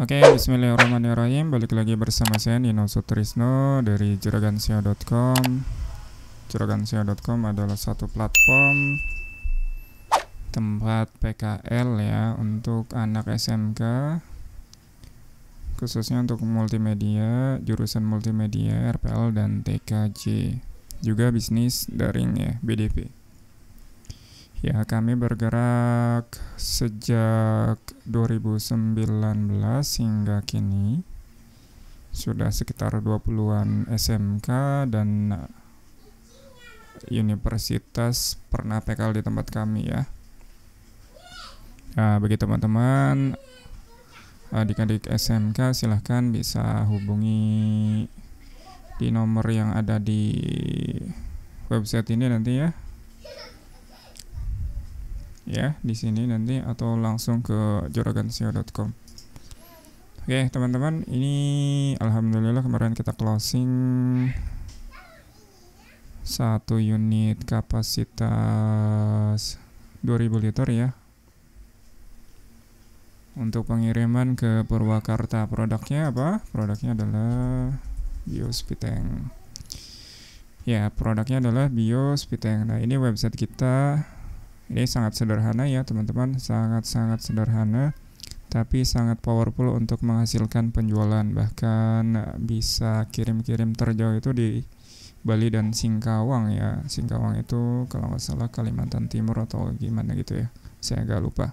Oke, okay, bismillahirrahmanirrahim. Balik lagi bersama saya Nino Sutrisno dari juragansio.com. Juragansio.com adalah satu platform tempat PKL ya untuk anak SMK khususnya untuk multimedia, jurusan multimedia, RPL dan TKJ. Juga bisnis daring ya, BDP. Ya, kami bergerak sejak 2019 hingga kini sudah sekitar 20-an SMK dan universitas pernah pekal di tempat kami ya. Nah, bagi teman-teman adik-adik SMK silahkan bisa hubungi di nomor yang ada di website ini nanti ya ya di sini nanti atau langsung ke joragansio.com. Oke teman-teman ini alhamdulillah kemarin kita closing satu unit kapasitas 2000 liter ya untuk pengiriman ke Purwakarta produknya apa produknya adalah biospiteng ya produknya adalah biospiteng nah ini website kita ini sangat sederhana ya teman-teman, sangat-sangat sederhana tapi sangat powerful untuk menghasilkan penjualan bahkan eh, bisa kirim-kirim terjauh itu di Bali dan Singkawang ya Singkawang itu kalau nggak salah Kalimantan Timur atau gimana gitu ya saya agak lupa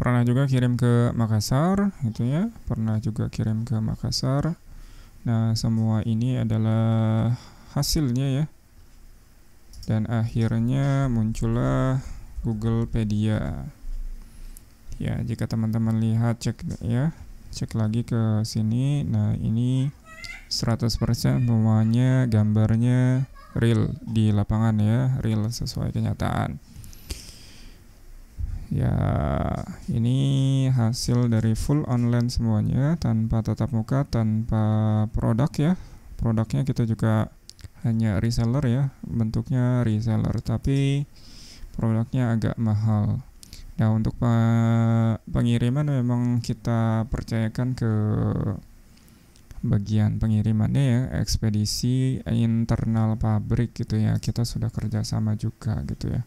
pernah juga kirim ke Makassar gitu ya pernah juga kirim ke Makassar nah semua ini adalah hasilnya ya dan akhirnya muncullah Googlepedia ya jika teman-teman lihat cek ya cek lagi ke sini nah ini 100% semuanya gambarnya real di lapangan ya real sesuai kenyataan ya ini hasil dari full online semuanya tanpa tatap muka tanpa produk ya produknya kita juga hanya reseller ya bentuknya reseller tapi produknya agak mahal nah untuk pengiriman memang kita percayakan ke bagian pengirimannya ya ekspedisi internal pabrik gitu ya kita sudah kerjasama juga gitu ya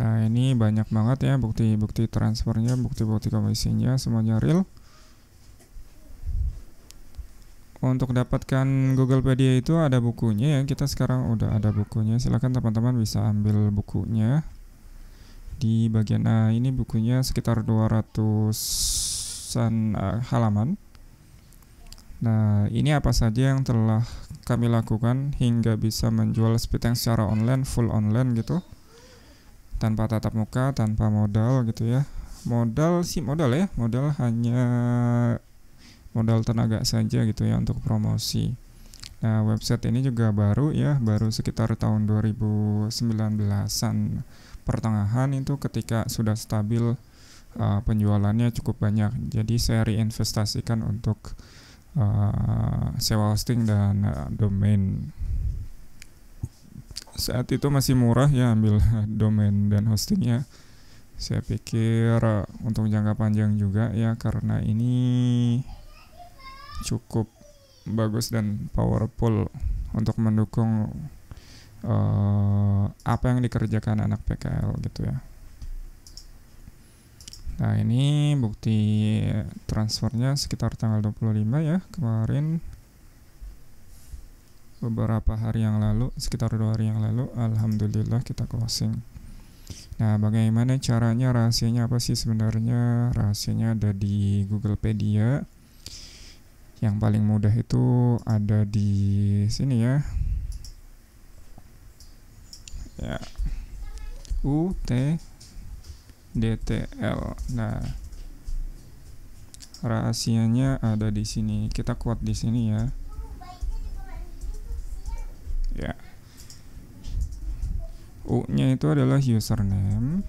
nah ini banyak banget ya bukti-bukti transfernya bukti-bukti komisinya semuanya real untuk dapatkan Googlepedia itu ada bukunya ya. Kita sekarang udah ada bukunya. Silahkan teman-teman bisa ambil bukunya. Di bagian A ah, ini bukunya sekitar 200-an uh, ah, halaman. Nah, ini apa saja yang telah kami lakukan hingga bisa menjual speed yang secara online, full online gitu. Tanpa tatap muka, tanpa modal gitu ya. Modal sih modal ya, modal hanya modal tenaga saja gitu ya untuk promosi. Nah, website ini juga baru ya, baru sekitar tahun 2019-an pertengahan itu ketika sudah stabil uh, penjualannya cukup banyak. Jadi saya reinvestasikan untuk uh, sewa hosting dan uh, domain. Saat itu masih murah ya ambil domain dan hostingnya. Saya pikir untuk jangka panjang juga ya karena ini cukup bagus dan powerful untuk mendukung uh, apa yang dikerjakan anak PKL gitu ya. Nah ini bukti transfernya sekitar tanggal 25 ya kemarin beberapa hari yang lalu sekitar dua hari yang lalu Alhamdulillah kita closing. Nah bagaimana caranya rahasianya apa sih sebenarnya rahasianya ada di Googlepedia yang paling mudah itu ada di sini ya ya U T D T L nah rahasianya ada di sini kita kuat di sini ya ya U nya itu adalah username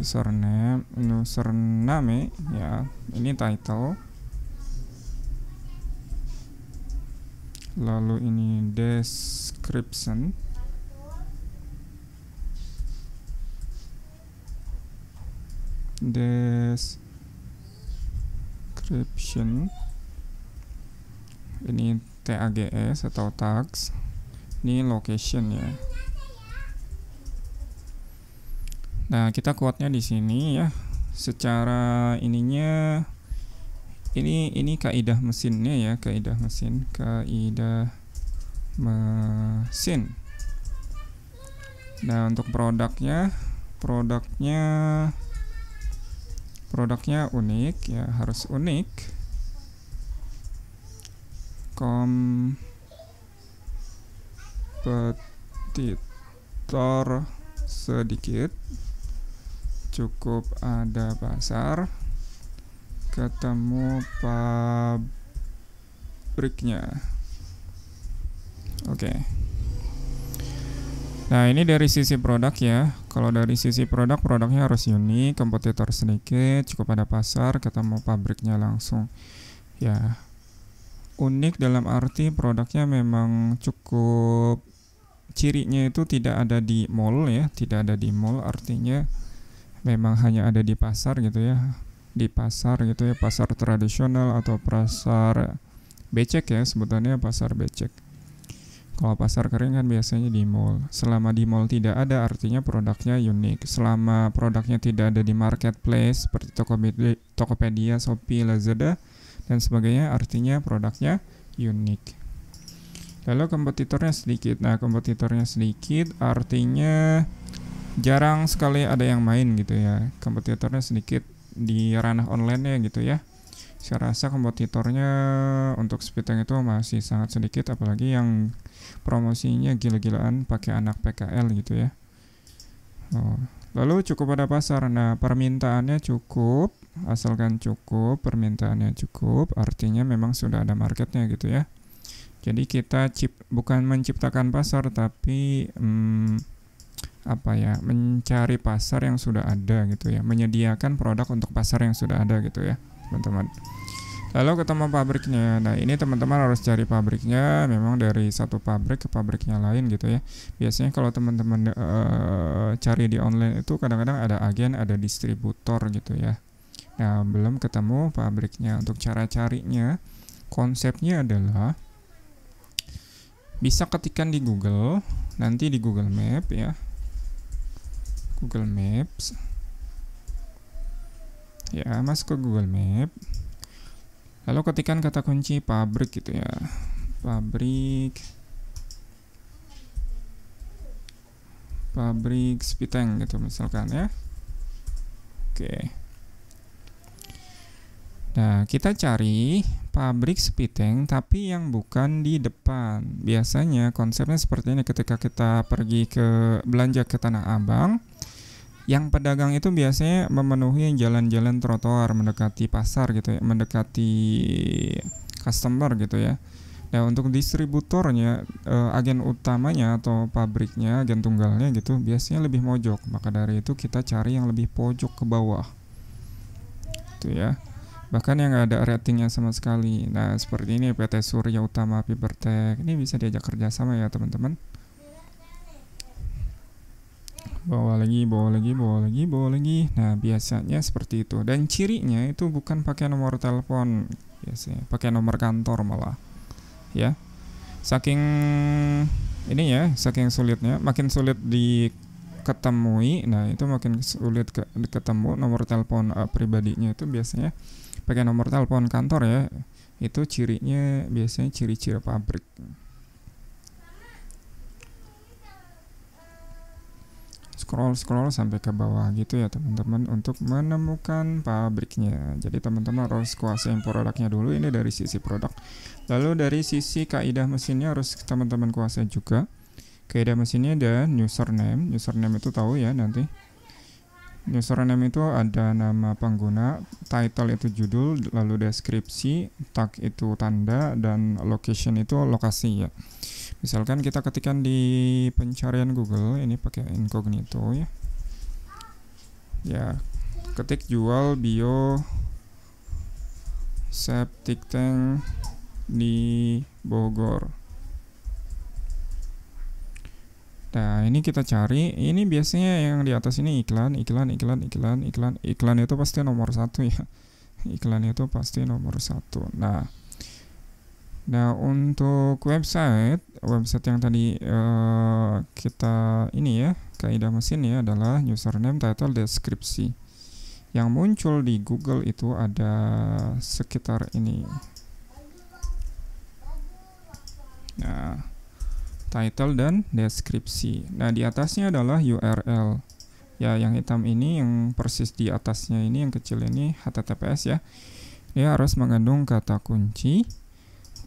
username username ya ini title lalu ini description description ini tags atau tags ini location ya nah kita kuatnya di sini ya secara ininya ini ini kaidah mesinnya ya kaidah mesin kaidah mesin nah untuk produknya produknya produknya unik ya harus unik kompetitor sedikit cukup ada pasar ketemu pabriknya oke okay. Nah ini dari sisi produk ya Kalau dari sisi produk, produknya harus unik Kompetitor sedikit, cukup ada pasar Ketemu pabriknya langsung Ya Unik dalam arti produknya memang cukup Cirinya itu tidak ada di mall ya Tidak ada di mall artinya Memang hanya ada di pasar gitu ya di pasar gitu ya pasar tradisional atau pasar becek ya sebutannya pasar becek kalau pasar kering kan biasanya di mall. Selama di mall tidak ada, artinya produknya unik. Selama produknya tidak ada di marketplace seperti Tokopedia, Tokopedia Shopee, Lazada, dan sebagainya, artinya produknya unik. Lalu kompetitornya sedikit. Nah, kompetitornya sedikit artinya jarang sekali ada yang main gitu ya. Kompetitornya sedikit di ranah online ya gitu ya saya rasa kompetitornya untuk speeding itu masih sangat sedikit apalagi yang promosinya gila-gilaan pakai anak PKL gitu ya oh. lalu cukup ada pasar nah permintaannya cukup asalkan cukup permintaannya cukup artinya memang sudah ada marketnya gitu ya jadi kita cip bukan menciptakan pasar tapi hmm, apa ya mencari pasar yang sudah ada gitu ya menyediakan produk untuk pasar yang sudah ada gitu ya teman-teman lalu ketemu pabriknya nah ini teman-teman harus cari pabriknya memang dari satu pabrik ke pabriknya lain gitu ya biasanya kalau teman-teman uh, cari di online itu kadang-kadang ada agen ada distributor gitu ya nah belum ketemu pabriknya untuk cara carinya konsepnya adalah bisa ketikan di Google nanti di Google Map ya Google Maps ya masuk ke Google Maps, lalu ketikan kata kunci pabrik gitu ya pabrik pabrik spiteng gitu misalkan ya oke nah kita cari pabrik spiteng tapi yang bukan di depan biasanya konsepnya seperti ini ketika kita pergi ke belanja ke Tanah Abang yang pedagang itu biasanya memenuhi jalan-jalan trotoar mendekati pasar gitu ya, mendekati customer gitu ya. Nah, untuk distributornya, eh, agen utamanya atau pabriknya, agen tunggalnya gitu, biasanya lebih mojok. Maka dari itu kita cari yang lebih pojok ke bawah. Gitu ya. Bahkan yang nggak ada ratingnya sama sekali. Nah, seperti ini PT Surya Utama Fibertech Ini bisa diajak kerjasama ya, teman-teman bawa lagi, bawa lagi, bawa lagi, bawa lagi. Nah, biasanya seperti itu. Dan cirinya itu bukan pakai nomor telepon biasanya, pakai nomor kantor malah. Ya. Saking ini ya, saking sulitnya, makin sulit diketemui. Nah, itu makin sulit ke, ketemu nomor telepon uh, pribadinya itu biasanya pakai nomor telepon kantor ya. Itu cirinya biasanya ciri-ciri pabrik. scroll scroll sampai ke bawah gitu ya teman-teman untuk menemukan pabriknya jadi teman-teman harus kuasain produknya dulu ini dari sisi produk lalu dari sisi kaidah mesinnya harus teman-teman kuasai juga kaidah mesinnya ada username username itu tahu ya nanti username itu ada nama pengguna title itu judul lalu deskripsi tag itu tanda dan location itu lokasi ya Misalkan kita ketikkan di pencarian Google, ini pakai incognito ya. Ya, ketik jual bio septic tank di Bogor. Nah, ini kita cari. Ini biasanya yang di atas ini iklan, iklan, iklan, iklan, iklan, iklan itu pasti nomor satu ya. Iklan itu pasti nomor satu. Nah, Nah, untuk website, website yang tadi uh, kita ini ya, kaidah mesin ya adalah username, title, deskripsi. Yang muncul di Google itu ada sekitar ini. Nah, title dan deskripsi. Nah, di atasnya adalah URL. Ya, yang hitam ini yang persis di atasnya ini yang kecil ini https ya. Dia harus mengandung kata kunci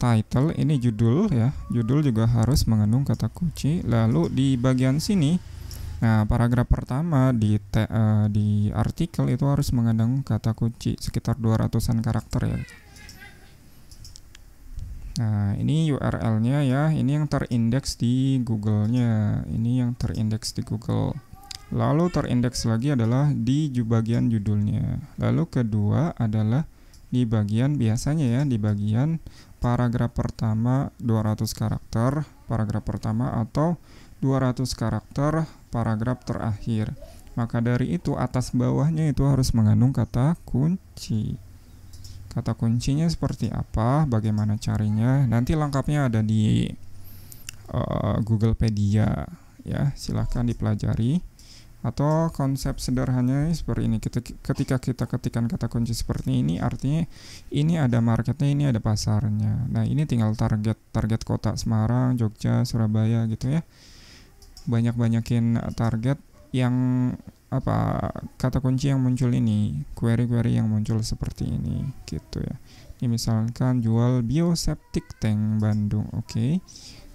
title ini judul ya judul juga harus mengandung kata kunci lalu di bagian sini nah paragraf pertama di te, uh, di artikel itu harus mengandung kata kunci sekitar 200-an karakter ya Nah, ini URL-nya ya. Ini yang terindeks di Google-nya. Ini yang terindeks di Google. Lalu terindeks lagi adalah di bagian judulnya. Lalu kedua adalah di bagian biasanya ya, di bagian paragraf pertama 200 karakter paragraf pertama atau 200 karakter paragraf terakhir. Maka dari itu atas bawahnya itu harus mengandung kata kunci. Kata kuncinya seperti apa, bagaimana carinya, nanti lengkapnya ada di uh, Googlepedia ya, silahkan dipelajari atau konsep sederhananya seperti ini kita, ketika kita ketikkan kata kunci seperti ini artinya ini ada marketnya ini ada pasarnya nah ini tinggal target target kota Semarang Jogja Surabaya gitu ya banyak banyakin target yang apa kata kunci yang muncul ini query-query yang muncul seperti ini gitu ya ini misalkan jual bioseptic tank Bandung oke okay.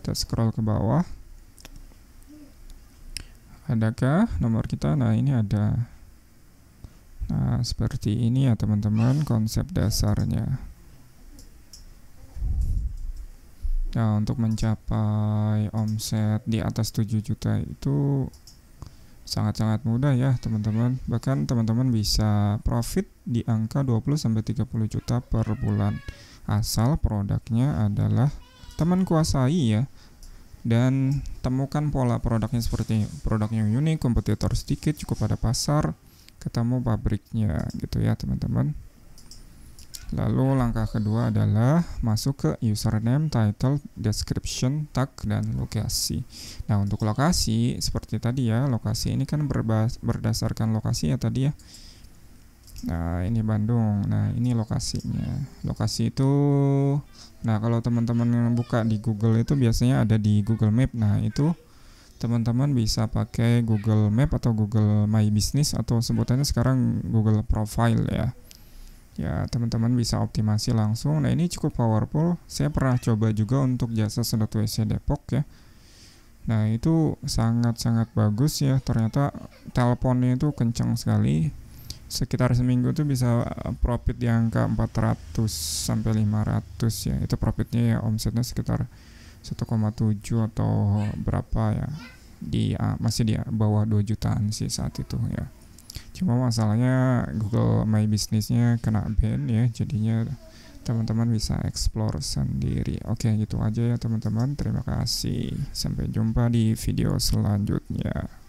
kita scroll ke bawah adakah nomor kita nah ini ada nah seperti ini ya teman-teman konsep dasarnya nah untuk mencapai omset di atas 7 juta itu sangat-sangat mudah ya teman-teman bahkan teman-teman bisa profit di angka 20-30 juta per bulan asal produknya adalah teman kuasai ya dan temukan pola produknya seperti produknya unik, kompetitor sedikit, cukup pada pasar, ketemu pabriknya gitu ya teman-teman. Lalu langkah kedua adalah masuk ke username, title, description, tag, dan lokasi. Nah untuk lokasi seperti tadi ya, lokasi ini kan berdasarkan lokasi ya tadi ya. Nah, ini Bandung. Nah, ini lokasinya. Lokasi itu nah kalau teman-teman yang buka di Google itu biasanya ada di Google Map. Nah, itu teman-teman bisa pakai Google Map atau Google My Business atau sebutannya sekarang Google Profile ya. Ya, teman-teman bisa optimasi langsung. Nah, ini cukup powerful. Saya pernah coba juga untuk jasa sedot WC Depok ya. Nah, itu sangat-sangat bagus ya. Ternyata teleponnya itu kencang sekali sekitar seminggu tuh bisa eh, profit di angka 400 sampai 500 ya itu profitnya ya omsetnya sekitar 1,7 atau berapa ya di uh, masih di bawah 2 jutaan sih saat itu ya cuma masalahnya Google My Businessnya kena ban ya jadinya teman-teman bisa explore sendiri oke gitu aja ya teman-teman terima kasih sampai jumpa di video selanjutnya